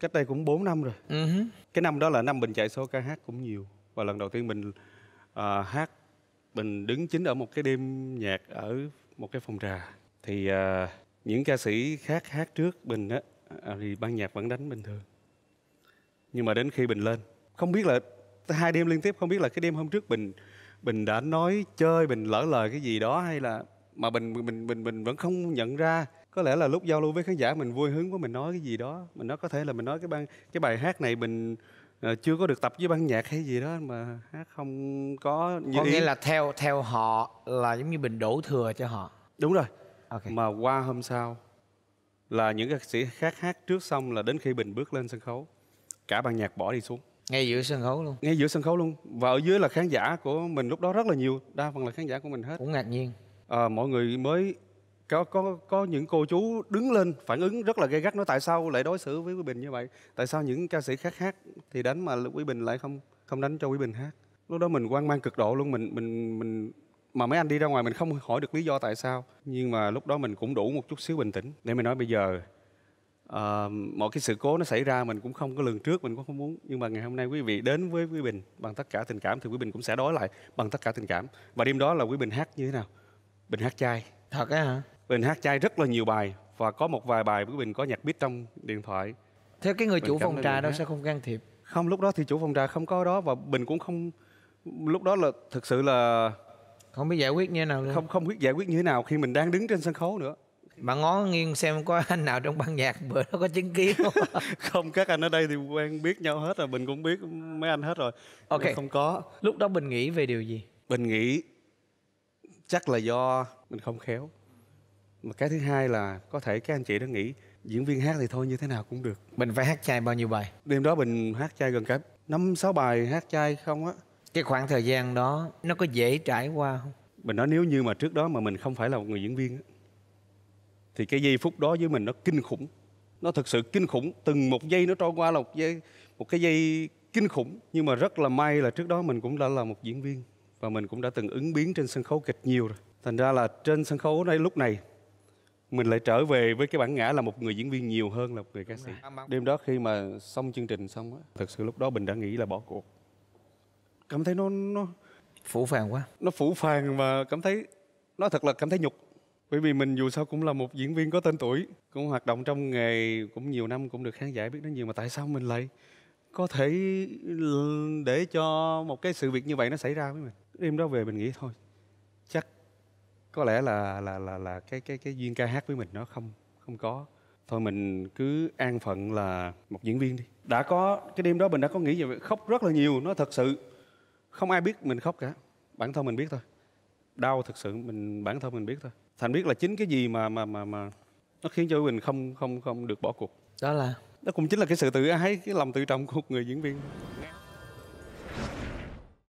cách đây cũng 4 năm rồi uh-huh. cái năm đó là năm mình chạy số ca hát cũng nhiều và lần đầu tiên mình uh, hát mình đứng chính ở một cái đêm nhạc ở một cái phòng trà thì uh, những ca sĩ khác hát trước mình á à, thì ban nhạc vẫn đánh bình thường nhưng mà đến khi mình lên không biết là hai đêm liên tiếp không biết là cái đêm hôm trước mình mình đã nói chơi mình lỡ lời cái gì đó hay là mà mình mình mình mình vẫn không nhận ra có lẽ là lúc giao lưu với khán giả mình vui hứng quá mình nói cái gì đó mình nói có thể là mình nói cái ban cái bài hát này mình ờ, chưa có được tập với ban nhạc hay gì đó mà hát không có như có nghĩa ý. là theo theo họ là giống như mình đổ thừa cho họ đúng rồi okay. mà qua hôm sau là những ca sĩ khác hát trước xong là đến khi bình bước lên sân khấu cả ban nhạc bỏ đi xuống ngay giữa sân khấu luôn ngay giữa sân khấu luôn và ở dưới là khán giả của mình lúc đó rất là nhiều đa phần là khán giả của mình hết cũng ngạc nhiên à, mọi người mới có có có những cô chú đứng lên phản ứng rất là gay gắt nói tại sao lại đối xử với quý bình như vậy tại sao những ca sĩ khác hát thì đánh mà quý bình lại không không đánh cho quý bình hát lúc đó mình quan mang cực độ luôn mình mình mình mà mấy anh đi ra ngoài mình không hỏi được lý do tại sao nhưng mà lúc đó mình cũng đủ một chút xíu bình tĩnh để mình nói bây giờ uh, mọi cái sự cố nó xảy ra mình cũng không có lường trước mình cũng không muốn nhưng mà ngày hôm nay quý vị đến với quý bình bằng tất cả tình cảm thì quý bình cũng sẽ đối lại bằng tất cả tình cảm và đêm đó là quý bình hát như thế nào bình hát chai thật á hả Bình hát chai rất là nhiều bài và có một vài bài của Bình có nhạc beat trong điện thoại. Theo cái người Bình chủ phòng trà đó sẽ không can thiệp. Không, lúc đó thì chủ phòng trà không có đó và Bình cũng không lúc đó là thực sự là không biết giải quyết như thế nào luôn. Không không biết giải quyết như thế nào khi mình đang đứng trên sân khấu nữa. mà ngó nghiêng xem có anh nào trong ban nhạc bữa đó có chứng kiến không? không, các anh ở đây thì quen biết nhau hết rồi, Bình cũng biết mấy anh hết rồi. Ok. Mình không có. Lúc đó Bình nghĩ về điều gì? Bình nghĩ chắc là do mình không khéo mà cái thứ hai là có thể các anh chị đã nghĩ diễn viên hát thì thôi như thế nào cũng được bình phải hát chay bao nhiêu bài đêm đó bình hát chay gần cả năm sáu bài hát chay không á cái khoảng thời gian đó nó có dễ trải qua không mình nói nếu như mà trước đó mà mình không phải là một người diễn viên thì cái giây phút đó với mình nó kinh khủng nó thực sự kinh khủng từng một giây nó trôi qua là một giây một cái giây kinh khủng nhưng mà rất là may là trước đó mình cũng đã là một diễn viên và mình cũng đã từng ứng biến trên sân khấu kịch nhiều rồi thành ra là trên sân khấu đây lúc này mình lại trở về với cái bản ngã là một người diễn viên nhiều hơn là một người ca sĩ đêm đó khi mà xong chương trình xong á thực sự lúc đó mình đã nghĩ là bỏ cuộc cảm thấy nó nó phủ phàng quá nó phủ phàng và cảm thấy nó thật là cảm thấy nhục bởi vì mình dù sao cũng là một diễn viên có tên tuổi cũng hoạt động trong nghề cũng nhiều năm cũng được khán giả biết đến nhiều mà tại sao mình lại có thể để cho một cái sự việc như vậy nó xảy ra với mình đêm đó về mình nghĩ thôi chắc có lẽ là là là là cái cái cái duyên ca hát với mình nó không không có thôi mình cứ an phận là một diễn viên đi đã có cái đêm đó mình đã có nghĩ về khóc rất là nhiều nó thật sự không ai biết mình khóc cả bản thân mình biết thôi đau thật sự mình bản thân mình biết thôi thành biết là chính cái gì mà mà mà mà nó khiến cho mình không không không được bỏ cuộc đó là đó cũng chính là cái sự tự ái cái lòng tự trọng của người diễn viên